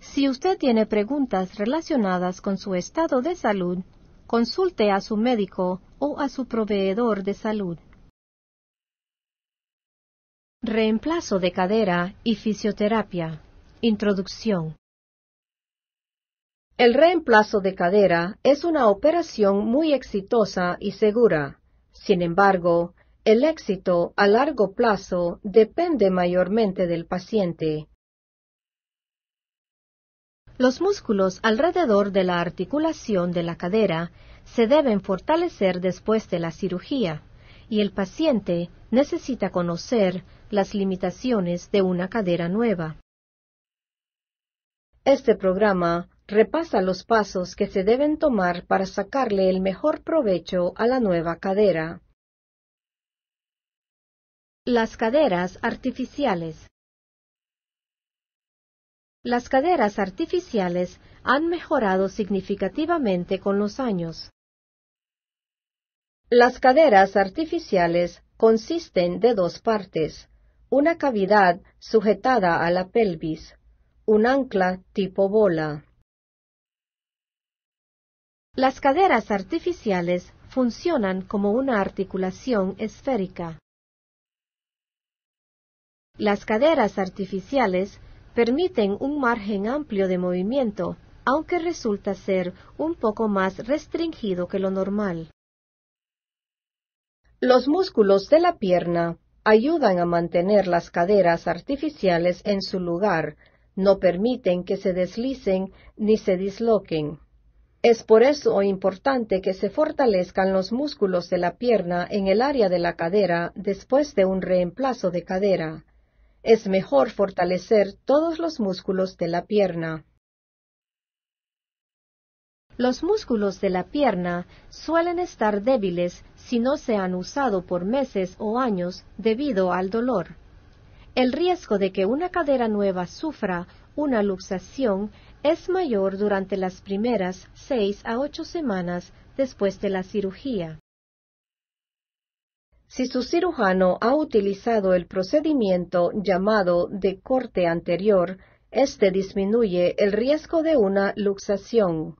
Si usted tiene preguntas relacionadas con su estado de salud, consulte a su médico o a su proveedor de salud. Reemplazo de cadera y fisioterapia. Introducción. El reemplazo de cadera es una operación muy exitosa y segura. Sin embargo, el éxito a largo plazo depende mayormente del paciente los músculos alrededor de la articulación de la cadera se deben fortalecer después de la cirugía y el paciente necesita conocer las limitaciones de una cadera nueva. Este programa repasa los pasos que se deben tomar para sacarle el mejor provecho a la nueva cadera. Las caderas artificiales. Las caderas artificiales han mejorado significativamente con los años. Las caderas artificiales consisten de dos partes, una cavidad sujetada a la pelvis, un ancla tipo bola. Las caderas artificiales funcionan como una articulación esférica. Las caderas artificiales permiten un margen amplio de movimiento, aunque resulta ser un poco más restringido que lo normal. Los músculos de la pierna ayudan a mantener las caderas artificiales en su lugar, no permiten que se deslicen ni se disloquen. Es por eso importante que se fortalezcan los músculos de la pierna en el área de la cadera después de un reemplazo de cadera es mejor fortalecer todos los músculos de la pierna. Los músculos de la pierna suelen estar débiles si no se han usado por meses o años debido al dolor. El riesgo de que una cadera nueva sufra una luxación es mayor durante las primeras seis a ocho semanas después de la cirugía si su cirujano ha utilizado el procedimiento llamado de corte anterior, este disminuye el riesgo de una luxación.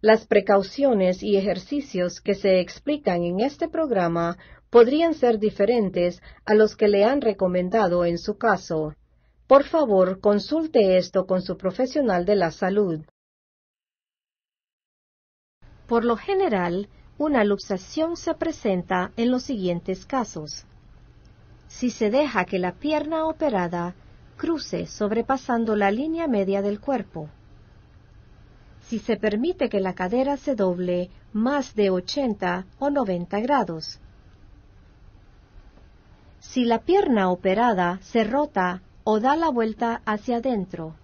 Las precauciones y ejercicios que se explican en este programa podrían ser diferentes a los que le han recomendado en su caso. Por favor, consulte esto con su profesional de la salud. Por lo general, una luxación se presenta en los siguientes casos. Si se deja que la pierna operada cruce sobrepasando la línea media del cuerpo. Si se permite que la cadera se doble más de 80 o 90 grados. Si la pierna operada se rota o da la vuelta hacia adentro.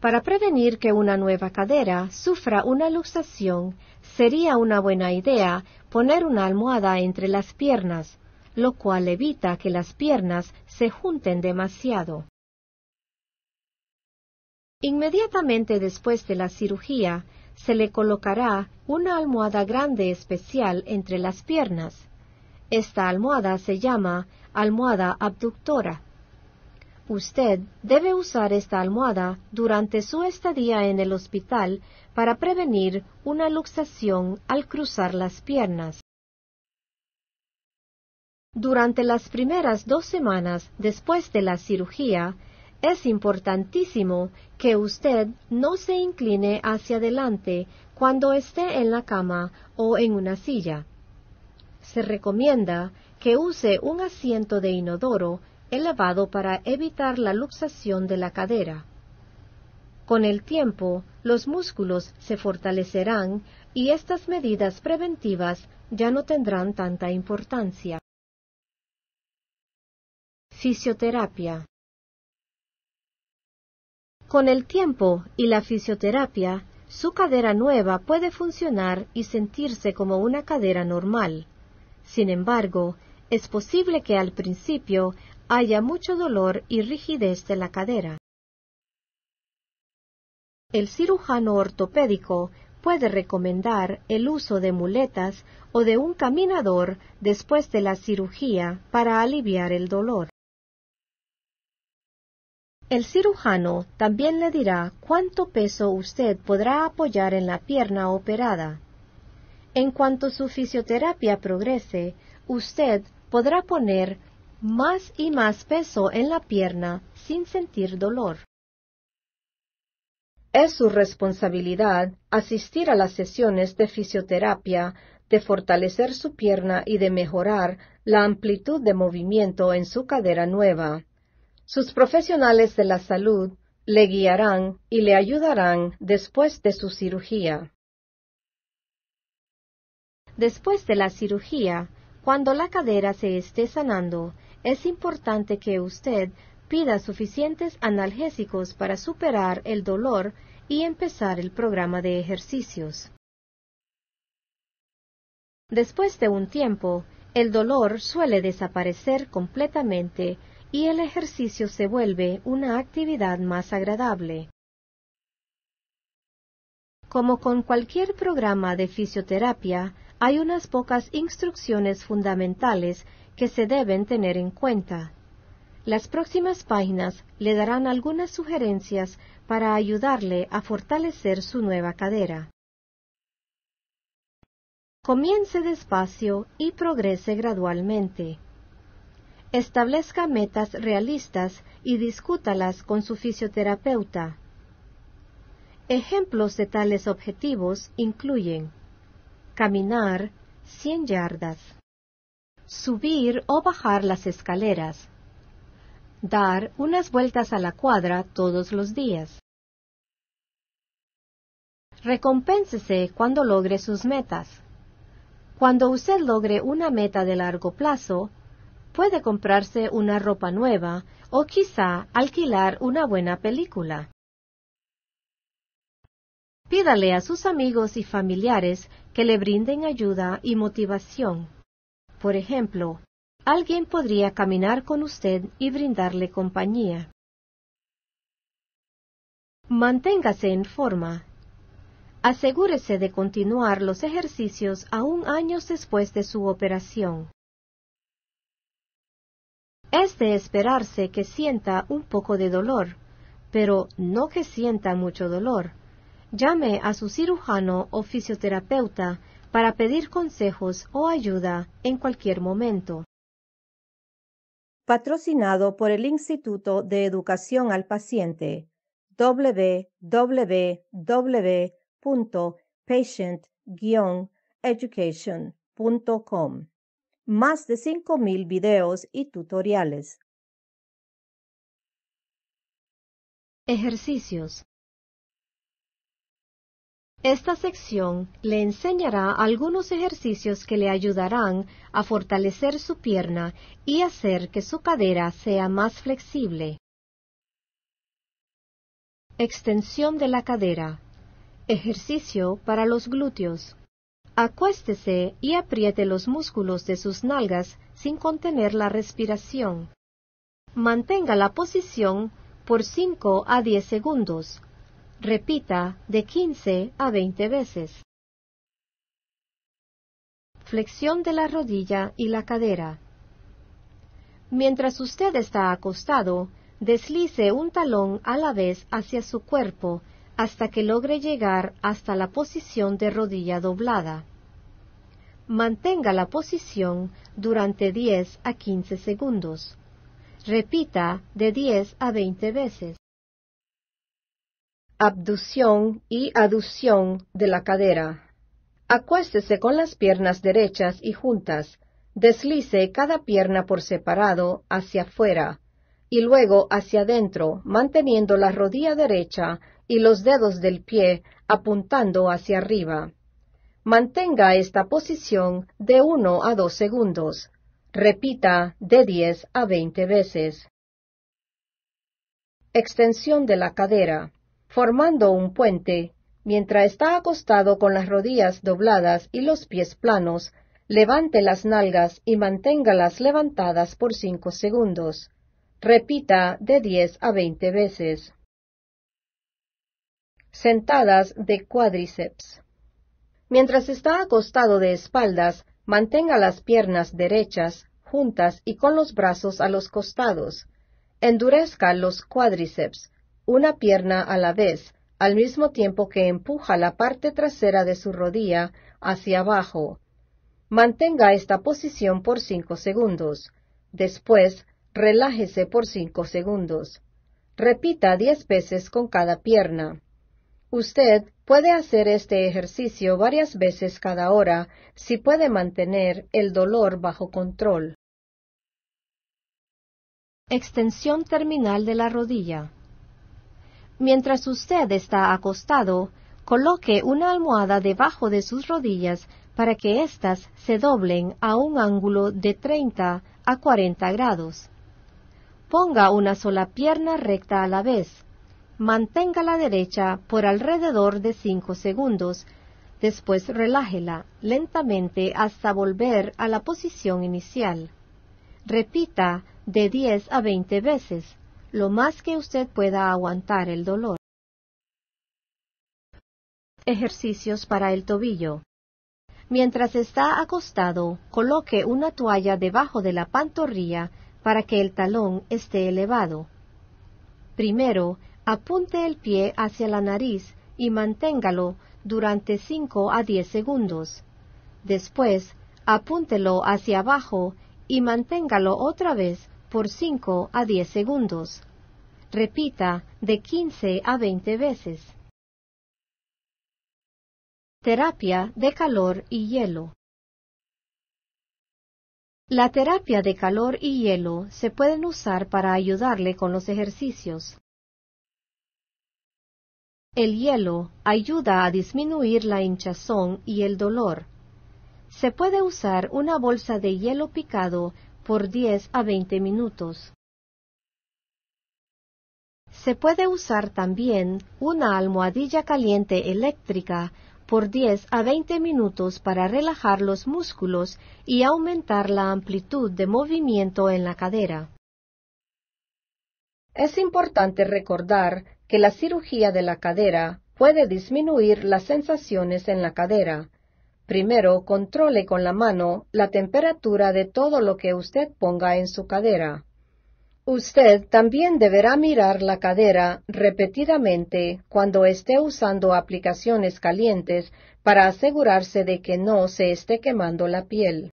Para prevenir que una nueva cadera sufra una luxación, sería una buena idea poner una almohada entre las piernas, lo cual evita que las piernas se junten demasiado. Inmediatamente después de la cirugía, se le colocará una almohada grande especial entre las piernas. Esta almohada se llama almohada abductora. Usted debe usar esta almohada durante su estadía en el hospital para prevenir una luxación al cruzar las piernas. Durante las primeras dos semanas después de la cirugía, es importantísimo que usted no se incline hacia adelante cuando esté en la cama o en una silla. Se recomienda que use un asiento de inodoro elevado para evitar la luxación de la cadera. Con el tiempo, los músculos se fortalecerán y estas medidas preventivas ya no tendrán tanta importancia. Fisioterapia. Con el tiempo y la fisioterapia, su cadera nueva puede funcionar y sentirse como una cadera normal. Sin embargo, es posible que al principio haya mucho dolor y rigidez de la cadera. El cirujano ortopédico puede recomendar el uso de muletas o de un caminador después de la cirugía para aliviar el dolor. El cirujano también le dirá cuánto peso usted podrá apoyar en la pierna operada. En cuanto su fisioterapia progrese, usted podrá poner más y más peso en la pierna sin sentir dolor. Es su responsabilidad asistir a las sesiones de fisioterapia, de fortalecer su pierna y de mejorar la amplitud de movimiento en su cadera nueva. Sus profesionales de la salud le guiarán y le ayudarán después de su cirugía. Después de la cirugía, cuando la cadera se esté sanando, es importante que usted pida suficientes analgésicos para superar el dolor y empezar el programa de ejercicios. Después de un tiempo, el dolor suele desaparecer completamente y el ejercicio se vuelve una actividad más agradable. Como con cualquier programa de fisioterapia, hay unas pocas instrucciones fundamentales que se deben tener en cuenta. Las próximas páginas le darán algunas sugerencias para ayudarle a fortalecer su nueva cadera. Comience despacio y progrese gradualmente. Establezca metas realistas y discútalas con su fisioterapeuta. Ejemplos de tales objetivos incluyen caminar 100 yardas, subir o bajar las escaleras, dar unas vueltas a la cuadra todos los días. Recompénsese cuando logre sus metas. Cuando usted logre una meta de largo plazo, puede comprarse una ropa nueva o quizá alquilar una buena película. Pídale a sus amigos y familiares que le brinden ayuda y motivación. Por ejemplo, alguien podría caminar con usted y brindarle compañía. Manténgase en forma. Asegúrese de continuar los ejercicios aún años después de su operación. Es de esperarse que sienta un poco de dolor, pero no que sienta mucho dolor. Llame a su cirujano o fisioterapeuta para pedir consejos o ayuda en cualquier momento. Patrocinado por el Instituto de Educación al Paciente www.patient-education.com. Más de 5.000 videos y tutoriales. Ejercicios esta sección le enseñará algunos ejercicios que le ayudarán a fortalecer su pierna y hacer que su cadera sea más flexible. Extensión de la cadera. Ejercicio para los glúteos. Acuéstese y apriete los músculos de sus nalgas sin contener la respiración. Mantenga la posición por 5 a 10 segundos Repita de 15 a 20 veces. Flexión de la rodilla y la cadera. Mientras usted está acostado, deslice un talón a la vez hacia su cuerpo hasta que logre llegar hasta la posición de rodilla doblada. Mantenga la posición durante 10 a 15 segundos. Repita de 10 a 20 veces abducción y aducción de la cadera. Acuéstese con las piernas derechas y juntas, deslice cada pierna por separado hacia afuera y luego hacia adentro, manteniendo la rodilla derecha y los dedos del pie apuntando hacia arriba. Mantenga esta posición de 1 a 2 segundos. Repita de 10 a 20 veces. Extensión de la cadera formando un puente, mientras está acostado con las rodillas dobladas y los pies planos, levante las nalgas y manténgalas levantadas por cinco segundos. Repita de diez a veinte veces. Sentadas de cuádriceps. Mientras está acostado de espaldas, mantenga las piernas derechas, juntas y con los brazos a los costados. Endurezca los cuádriceps, una pierna a la vez, al mismo tiempo que empuja la parte trasera de su rodilla hacia abajo. Mantenga esta posición por cinco segundos. Después, relájese por cinco segundos. Repita diez veces con cada pierna. Usted puede hacer este ejercicio varias veces cada hora si puede mantener el dolor bajo control. Extensión terminal de la rodilla. Mientras usted está acostado, coloque una almohada debajo de sus rodillas para que éstas se doblen a un ángulo de 30 a 40 grados. Ponga una sola pierna recta a la vez. Mantenga la derecha por alrededor de 5 segundos. Después relájela lentamente hasta volver a la posición inicial. Repita de 10 a 20 veces lo más que usted pueda aguantar el dolor. Ejercicios para el tobillo. Mientras está acostado, coloque una toalla debajo de la pantorrilla para que el talón esté elevado. Primero, apunte el pie hacia la nariz y manténgalo durante 5 a 10 segundos. Después, apúntelo hacia abajo y manténgalo otra vez por 5 a 10 segundos. Repita de 15 a 20 veces. Terapia de calor y hielo. La terapia de calor y hielo se pueden usar para ayudarle con los ejercicios. El hielo ayuda a disminuir la hinchazón y el dolor. Se puede usar una bolsa de hielo picado por 10 a 20 minutos. Se puede usar también una almohadilla caliente eléctrica por 10 a 20 minutos para relajar los músculos y aumentar la amplitud de movimiento en la cadera. Es importante recordar que la cirugía de la cadera puede disminuir las sensaciones en la cadera, Primero, controle con la mano la temperatura de todo lo que usted ponga en su cadera. Usted también deberá mirar la cadera repetidamente cuando esté usando aplicaciones calientes para asegurarse de que no se esté quemando la piel.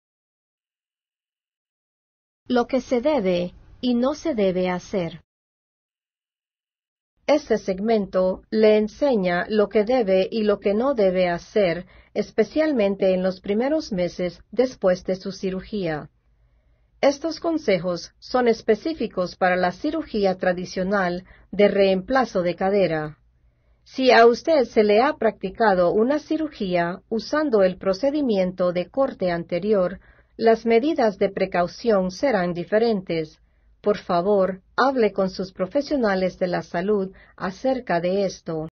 Lo que se debe y no se debe hacer. Este segmento le enseña lo que debe y lo que no debe hacer especialmente en los primeros meses después de su cirugía. Estos consejos son específicos para la cirugía tradicional de reemplazo de cadera. Si a usted se le ha practicado una cirugía usando el procedimiento de corte anterior, las medidas de precaución serán diferentes. Por favor, hable con sus profesionales de la salud acerca de esto.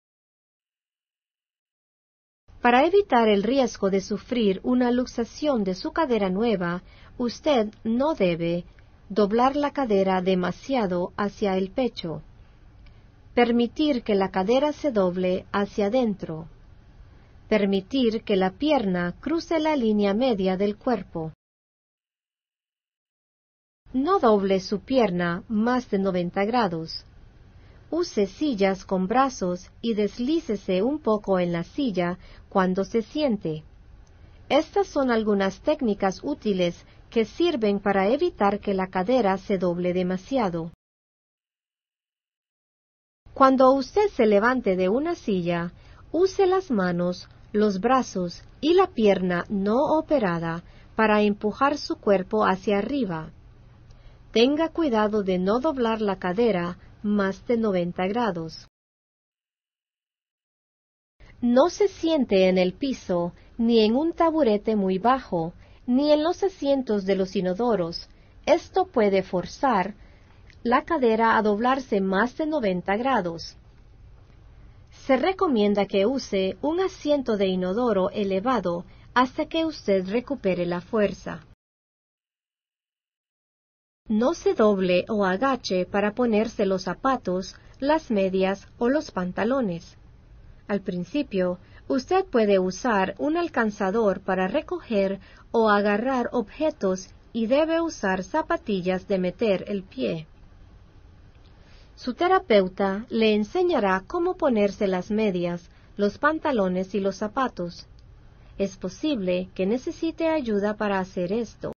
Para evitar el riesgo de sufrir una luxación de su cadera nueva, usted no debe doblar la cadera demasiado hacia el pecho, permitir que la cadera se doble hacia adentro, permitir que la pierna cruce la línea media del cuerpo. No doble su pierna más de 90 grados. Use sillas con brazos y deslícese un poco en la silla cuando se siente. Estas son algunas técnicas útiles que sirven para evitar que la cadera se doble demasiado. Cuando usted se levante de una silla, use las manos, los brazos y la pierna no operada para empujar su cuerpo hacia arriba. Tenga cuidado de no doblar la cadera más de 90 grados. No se siente en el piso, ni en un taburete muy bajo, ni en los asientos de los inodoros. Esto puede forzar la cadera a doblarse más de 90 grados. Se recomienda que use un asiento de inodoro elevado hasta que usted recupere la fuerza. No se doble o agache para ponerse los zapatos, las medias o los pantalones. Al principio, usted puede usar un alcanzador para recoger o agarrar objetos y debe usar zapatillas de meter el pie. Su terapeuta le enseñará cómo ponerse las medias, los pantalones y los zapatos. Es posible que necesite ayuda para hacer esto.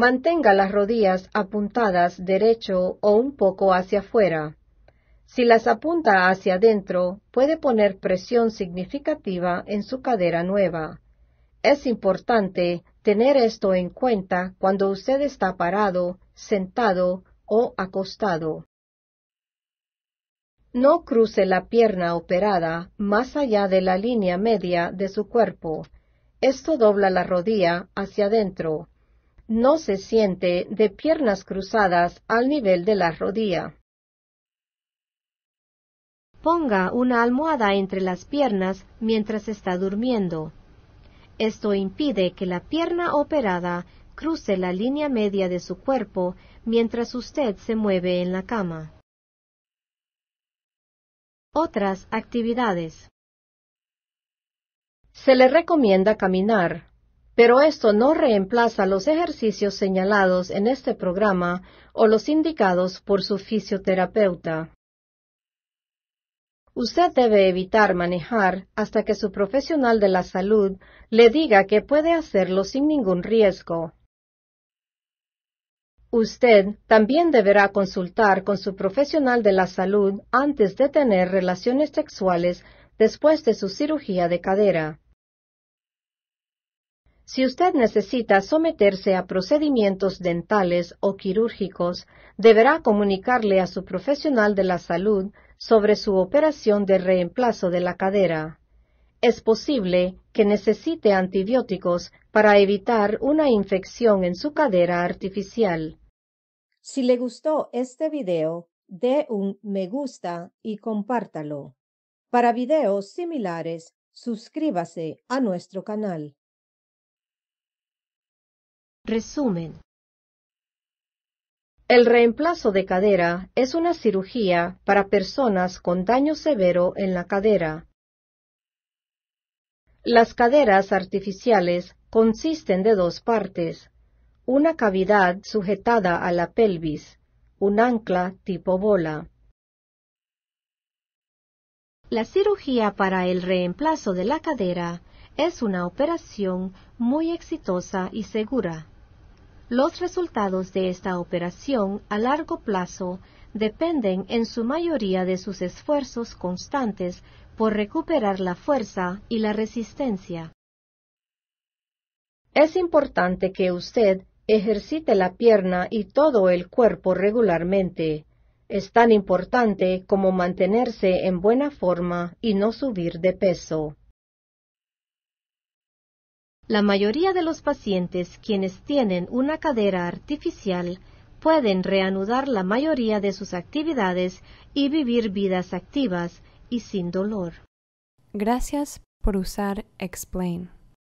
Mantenga las rodillas apuntadas derecho o un poco hacia afuera. Si las apunta hacia adentro, puede poner presión significativa en su cadera nueva. Es importante tener esto en cuenta cuando usted está parado, sentado o acostado. No cruce la pierna operada más allá de la línea media de su cuerpo. Esto dobla la rodilla hacia adentro no se siente de piernas cruzadas al nivel de la rodilla. Ponga una almohada entre las piernas mientras está durmiendo. Esto impide que la pierna operada cruce la línea media de su cuerpo mientras usted se mueve en la cama. Otras actividades. Se le recomienda caminar, pero esto no reemplaza los ejercicios señalados en este programa o los indicados por su fisioterapeuta. Usted debe evitar manejar hasta que su profesional de la salud le diga que puede hacerlo sin ningún riesgo. Usted también deberá consultar con su profesional de la salud antes de tener relaciones sexuales después de su cirugía de cadera. Si usted necesita someterse a procedimientos dentales o quirúrgicos, deberá comunicarle a su profesional de la salud sobre su operación de reemplazo de la cadera. Es posible que necesite antibióticos para evitar una infección en su cadera artificial. Si le gustó este video, dé un me gusta y compártalo. Para videos similares, suscríbase a nuestro canal. Resumen. El reemplazo de cadera es una cirugía para personas con daño severo en la cadera. Las caderas artificiales consisten de dos partes, una cavidad sujetada a la pelvis, un ancla tipo bola. La cirugía para el reemplazo de la cadera es una operación muy exitosa y segura. Los resultados de esta operación a largo plazo dependen en su mayoría de sus esfuerzos constantes por recuperar la fuerza y la resistencia. Es importante que usted ejercite la pierna y todo el cuerpo regularmente. Es tan importante como mantenerse en buena forma y no subir de peso. La mayoría de los pacientes quienes tienen una cadera artificial pueden reanudar la mayoría de sus actividades y vivir vidas activas y sin dolor. Gracias por usar Explain.